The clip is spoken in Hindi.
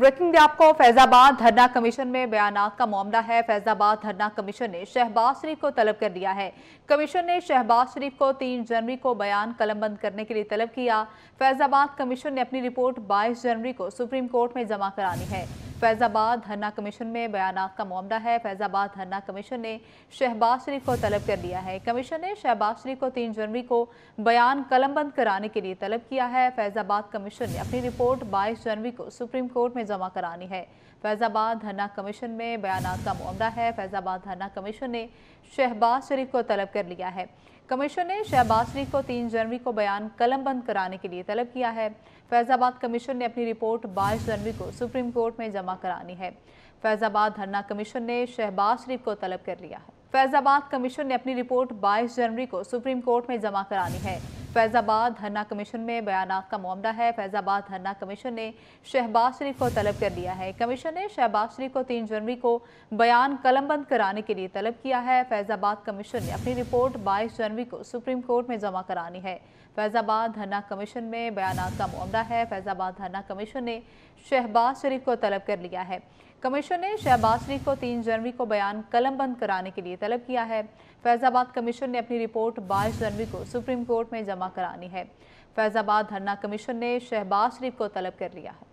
ब्रेकिंग दी आपको फैजाबाद धरना कमीशन में बयान का मामला है फैजाबाद धरना कमीशन ने शहबाज शरीफ को तलब कर दिया है कमीशन ने शहबाज शरीफ को 3 जनवरी को बयान कलमबंद करने के लिए तलब किया फैजाबाद कमीशन ने अपनी रिपोर्ट 22 जनवरी को सुप्रीम कोर्ट में जमा करानी है फैज़ाबाद धरना कमीशन में बयान का मामला है फैज़ाबाद धरना कमीशन ने शहबाज शरीफ को तलब कर लिया है कमीशन ने शहबाज शरीफ को तीन जनवरी को बयान कलमबंद कराने के लिए तलब किया है फैज़ाबाद कमीशन ने अपनी रिपोर्ट बाईस जनवरी को सुप्रीम कोर्ट में जमा करानी है फैज़ाबाद धरना कमीशन में बयान का मामला है फैज़ाबाद धरना कमीशन ने शहबाज शरीफ को तलब कर लिया है कमीशन ने शहबाज शरीफ को तीन जनवरी को बयान कलम बंद कराने के लिए तलब किया है फैज़ाबाद कमीशन ने अपनी रिपोर्ट बाईस जनवरी को सुप्रीम कोर्ट में जमा जमा करानी है फैजाबाद धरना कमीशन ने शहबाज शरीफ को तलब कर लिया है फैजाबाद कमीशन ने अपनी रिपोर्ट 22 जनवरी को सुप्रीम कोर्ट में जमा करानी है फैज़ाबाद धरना कमीशन में बयान का मामला है फैज़ाबाद धरना कमीशन ने शहबाज शरीफ को तलब कर लिया है कमीशन ने शहबाज शरीफ को तीन जनवरी को बयान कलमबंद कराने के लिए तलब किया है फैज़ाबाद कमीशन ने अपनी रिपोर्ट बाईस जनवरी को सुप्रीम कोर्ट में जमा करानी है फैज़ाबाद धरना कमीशन में बयान का मामला है फैज़ाबाद धरना कमीशन ने शहबाज शरीफ को तलब कर लिया है कमीशन ने शहबाज शरीफ को तीन जनवरी को बयान कलम बंद कराने के लिए तलब किया है फैज़ाबाद कमीशन ने अपनी रिपोर्ट बाईस जनवरी को सुप्रीम कोर्ट में जमा करानी है फैज़ाबाद धरना कमीशन ने शहबाज शरीफ को तलब कर लिया है